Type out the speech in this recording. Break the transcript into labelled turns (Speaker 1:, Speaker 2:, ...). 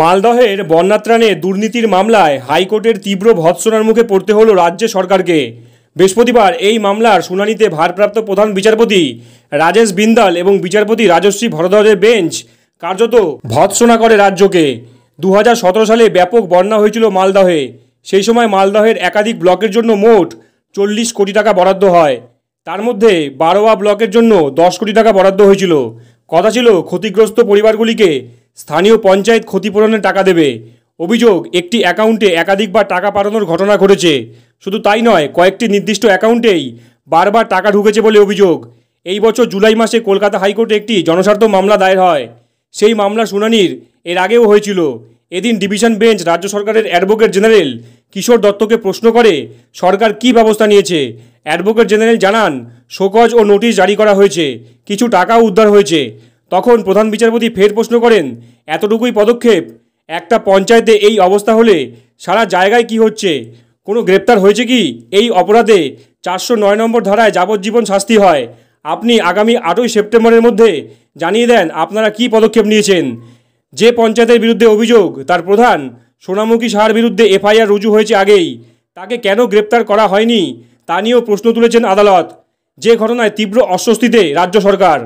Speaker 1: মালদহের বন্যাত্রাণে দুর্নীতির মামলায় হাইকোর্টের তীব্র ভৎসনার মুখে পড়তে হলো রাজ্য সরকারকে বৃহস্পতিবার এই মামলার শুনানিতে ভারপ্রাপ্ত প্রধান বিচারপতি রাজেশ বিন্দাল এবং বিচারপতি রাজশ্রী ভরদ্বাজের বেঞ্চ কার্যত ভৎসনা করে রাজ্যকে দু সালে ব্যাপক বন্যা হয়েছিল মালদহে সেই সময় মালদহের একাধিক ব্লকের জন্য মোট চল্লিশ কোটি টাকা বরাদ্দ হয় তার মধ্যে বারোয়া ব্লকের জন্য দশ কোটি টাকা বরাদ্দ হয়েছিল কথা ছিল ক্ষতিগ্রস্ত পরিবারগুলিকে স্থানীয় পঞ্চায়েত ক্ষতিপূরণের টাকা দেবে অভিযোগ একটি অ্যাকাউন্টে একাধিকবার টাকা পাঠানোর ঘটনা ঘটেছে শুধু তাই নয় কয়েকটি নির্দিষ্ট অ্যাকাউন্টেই বারবার টাকা ঢুকেছে বলে অভিযোগ এই বছর জুলাই মাসে কলকাতা হাইকোর্টে একটি জনস্বার্থ মামলা দায়ের হয় সেই মামলা শুনানির এর আগেও হয়েছিল এদিন ডিভিশন বেঞ্চ রাজ্য সরকারের অ্যাডভোকেট জেনারেল কিশোর দত্তকে প্রশ্ন করে সরকার কি ব্যবস্থা নিয়েছে অ্যাডভোকেট জেনারেল জানান শোকজ ও নোটিশ জারি করা হয়েছে কিছু টাকাও উদ্ধার হয়েছে তখন প্রধান বিচারপতি ফের প্রশ্ন করেন এতটুকুই পদক্ষেপ একটা পঞ্চায়েতে এই অবস্থা হলে সারা জায়গায় কি হচ্ছে কোনো গ্রেপ্তার হয়েছে কি এই অপরাধে চারশো নয় নম্বর ধারায় যাবজ্জীবন শাস্তি হয় আপনি আগামী আটই সেপ্টেম্বরের মধ্যে জানিয়ে দেন আপনারা কি পদক্ষেপ নিয়েছেন যে পঞ্চায়েতের বিরুদ্ধে অভিযোগ তার প্রধান সোনামুখী সাহার বিরুদ্ধে এফআইআর রুজু হয়েছে আগেই তাকে কেন গ্রেপ্তার করা হয়নি তা নিয়েও প্রশ্ন তুলেছেন আদালত যে ঘটনায় তীব্র অস্বস্তিতে রাজ্য সরকার